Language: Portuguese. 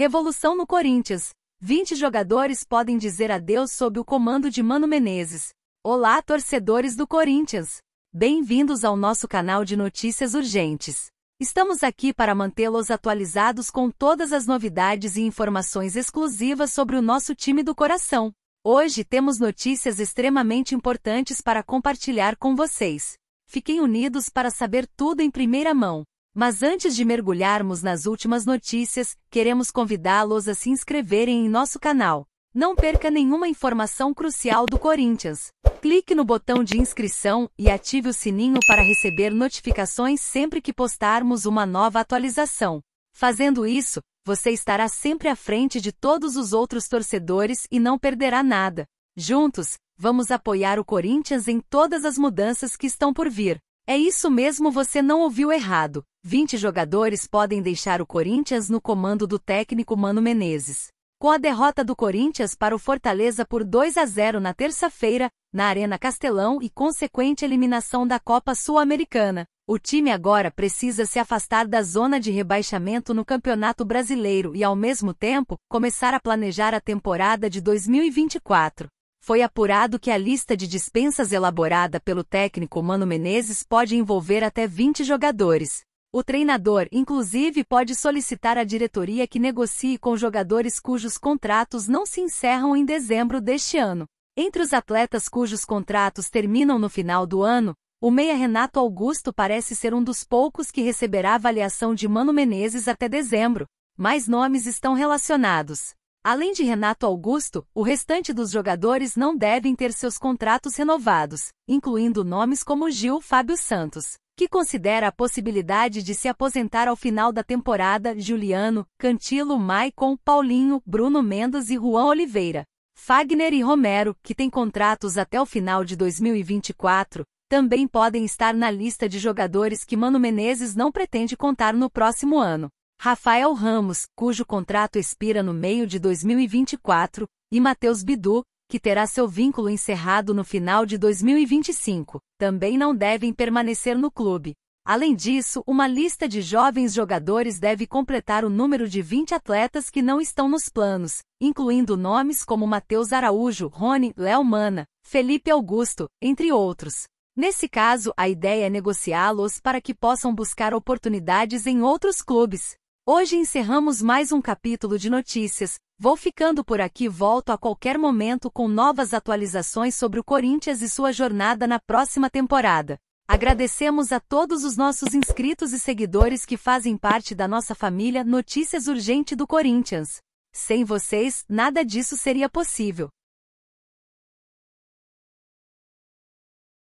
Revolução no Corinthians. 20 jogadores podem dizer adeus sob o comando de Mano Menezes. Olá, torcedores do Corinthians. Bem-vindos ao nosso canal de notícias urgentes. Estamos aqui para mantê-los atualizados com todas as novidades e informações exclusivas sobre o nosso time do coração. Hoje temos notícias extremamente importantes para compartilhar com vocês. Fiquem unidos para saber tudo em primeira mão. Mas antes de mergulharmos nas últimas notícias, queremos convidá-los a se inscreverem em nosso canal. Não perca nenhuma informação crucial do Corinthians. Clique no botão de inscrição e ative o sininho para receber notificações sempre que postarmos uma nova atualização. Fazendo isso, você estará sempre à frente de todos os outros torcedores e não perderá nada. Juntos, vamos apoiar o Corinthians em todas as mudanças que estão por vir. É isso mesmo, você não ouviu errado. 20 jogadores podem deixar o Corinthians no comando do técnico Mano Menezes. Com a derrota do Corinthians para o Fortaleza por 2 a 0 na terça-feira, na Arena Castelão e consequente eliminação da Copa Sul-Americana, o time agora precisa se afastar da zona de rebaixamento no Campeonato Brasileiro e, ao mesmo tempo, começar a planejar a temporada de 2024 foi apurado que a lista de dispensas elaborada pelo técnico Mano Menezes pode envolver até 20 jogadores. O treinador, inclusive, pode solicitar à diretoria que negocie com jogadores cujos contratos não se encerram em dezembro deste ano. Entre os atletas cujos contratos terminam no final do ano, o meia Renato Augusto parece ser um dos poucos que receberá avaliação de Mano Menezes até dezembro. Mais nomes estão relacionados. Além de Renato Augusto, o restante dos jogadores não devem ter seus contratos renovados, incluindo nomes como Gil Fábio Santos, que considera a possibilidade de se aposentar ao final da temporada, Juliano, Cantilo, Maicon, Paulinho, Bruno Mendes e Juan Oliveira. Fagner e Romero, que têm contratos até o final de 2024, também podem estar na lista de jogadores que Mano Menezes não pretende contar no próximo ano. Rafael Ramos, cujo contrato expira no meio de 2024, e Matheus Bidu, que terá seu vínculo encerrado no final de 2025, também não devem permanecer no clube. Além disso, uma lista de jovens jogadores deve completar o número de 20 atletas que não estão nos planos, incluindo nomes como Matheus Araújo, Rony, Léo Mana, Felipe Augusto, entre outros. Nesse caso, a ideia é negociá-los para que possam buscar oportunidades em outros clubes. Hoje encerramos mais um capítulo de notícias. Vou ficando por aqui volto a qualquer momento com novas atualizações sobre o Corinthians e sua jornada na próxima temporada. Agradecemos a todos os nossos inscritos e seguidores que fazem parte da nossa família Notícias Urgente do Corinthians. Sem vocês, nada disso seria possível.